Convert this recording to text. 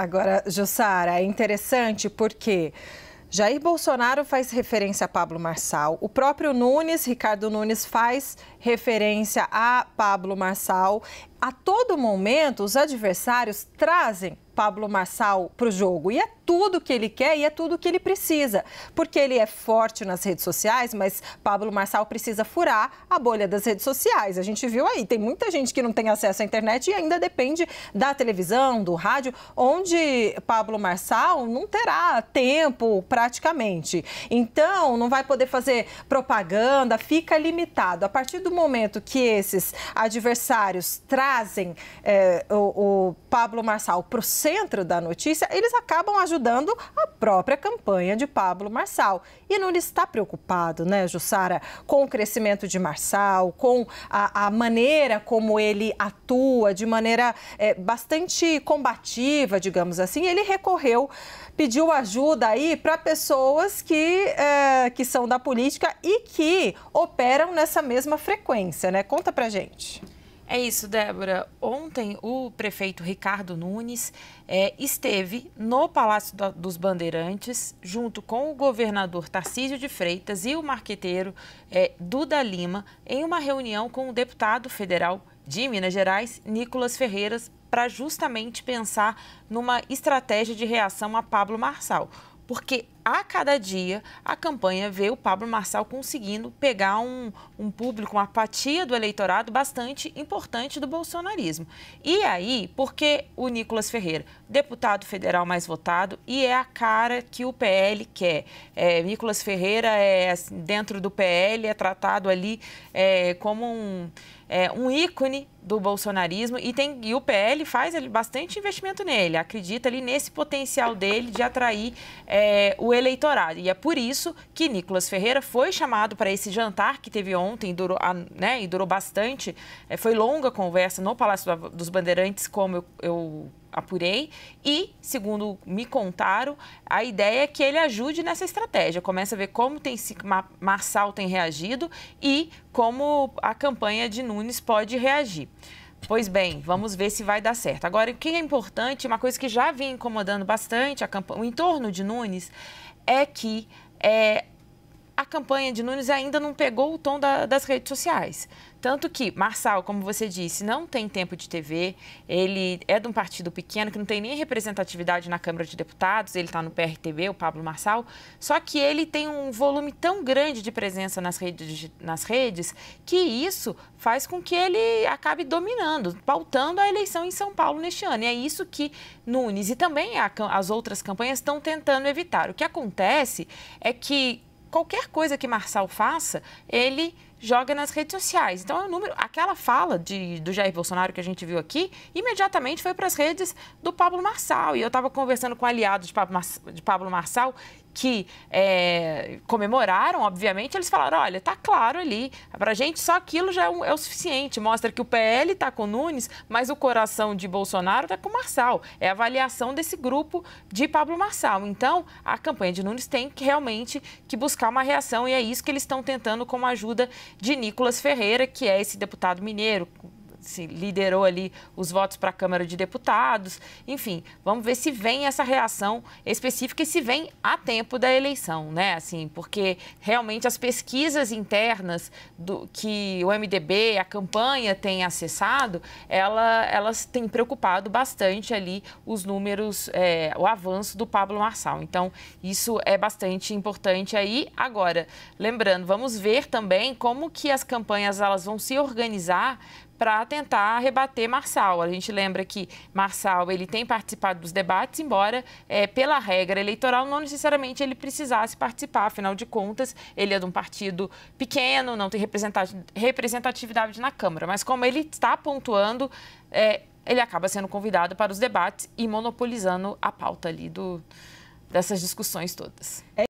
Agora, Jussara, é interessante porque Jair Bolsonaro faz referência a Pablo Marçal, o próprio Nunes, Ricardo Nunes, faz referência a Pablo Marçal a todo momento os adversários trazem Pablo Marçal para o jogo. E é tudo que ele quer e é tudo que ele precisa. Porque ele é forte nas redes sociais, mas Pablo Marçal precisa furar a bolha das redes sociais. A gente viu aí, tem muita gente que não tem acesso à internet e ainda depende da televisão, do rádio, onde Pablo Marçal não terá tempo praticamente. Então, não vai poder fazer propaganda, fica limitado. A partir do momento que esses adversários trazem trazem é, o, o Pablo Marçal para o centro da notícia, eles acabam ajudando a própria campanha de Pablo Marçal. E não está preocupado, né, Jussara, com o crescimento de Marçal, com a, a maneira como ele atua, de maneira é, bastante combativa, digamos assim. Ele recorreu, pediu ajuda aí para pessoas que, é, que são da política e que operam nessa mesma frequência, né? Conta pra gente. É isso, Débora. Ontem o prefeito Ricardo Nunes é, esteve no Palácio da, dos Bandeirantes, junto com o governador Tarcísio de Freitas e o marqueteiro é, Duda Lima, em uma reunião com o deputado federal de Minas Gerais, Nicolas Ferreiras, para justamente pensar numa estratégia de reação a Pablo Marçal. Porque a cada dia a campanha vê o Pablo Marçal conseguindo pegar um, um, público, uma apatia do eleitorado bastante importante do bolsonarismo. E aí, porque o Nicolas Ferreira, deputado federal mais votado, e é a cara que o PL quer. É, Nicolas Ferreira é assim, dentro do PL é tratado ali é, como um é, um ícone do bolsonarismo e, tem, e o PL faz ele, bastante investimento nele, acredita ali nesse potencial dele de atrair é, o eleitorado. E é por isso que Nicolas Ferreira foi chamado para esse jantar que teve ontem durou, né, e durou bastante. É, foi longa conversa no Palácio dos Bandeirantes, como eu, eu apurei e, segundo me contaram, a ideia é que ele ajude nessa estratégia. Começa a ver como tem se Marçal tem reagido e como a campanha de Nunes pode reagir. Pois bem, vamos ver se vai dar certo. Agora, o que é importante, uma coisa que já vinha incomodando bastante a campanha, o entorno de Nunes, é que é, a campanha de Nunes ainda não pegou o tom da, das redes sociais. Tanto que Marçal, como você disse, não tem tempo de TV, ele é de um partido pequeno que não tem nem representatividade na Câmara de Deputados, ele está no PRTB, o Pablo Marçal, só que ele tem um volume tão grande de presença nas redes, nas redes que isso faz com que ele acabe dominando, pautando a eleição em São Paulo neste ano. E é isso que Nunes e também a, as outras campanhas estão tentando evitar. O que acontece é que qualquer coisa que Marçal faça, ele joga nas redes sociais. Então, é um número, aquela fala de, do Jair Bolsonaro que a gente viu aqui, imediatamente foi para as redes do Pablo Marçal. E eu estava conversando com aliados de Pablo, de Pablo Marçal que é, comemoraram, obviamente, eles falaram: olha, tá claro ali, pra gente só aquilo já é, um, é o suficiente. Mostra que o PL tá com Nunes, mas o coração de Bolsonaro tá com Marçal. É a avaliação desse grupo de Pablo Marçal. Então, a campanha de Nunes tem que realmente que buscar uma reação e é isso que eles estão tentando com a ajuda de Nicolas Ferreira, que é esse deputado mineiro, se liderou ali os votos para a Câmara de Deputados. Enfim, vamos ver se vem essa reação específica e se vem a tempo da eleição, né? Assim, porque realmente as pesquisas internas do que o MDB, a campanha tem acessado, ela, elas têm preocupado bastante ali os números, é, o avanço do Pablo Marçal. Então, isso é bastante importante aí. Agora, lembrando, vamos ver também como que as campanhas elas vão se organizar para tentar rebater Marçal. A gente lembra que Marçal ele tem participado dos debates, embora é, pela regra eleitoral não necessariamente ele precisasse participar. Afinal de contas, ele é de um partido pequeno, não tem representatividade na Câmara. Mas como ele está pontuando, é, ele acaba sendo convidado para os debates e monopolizando a pauta ali do, dessas discussões todas.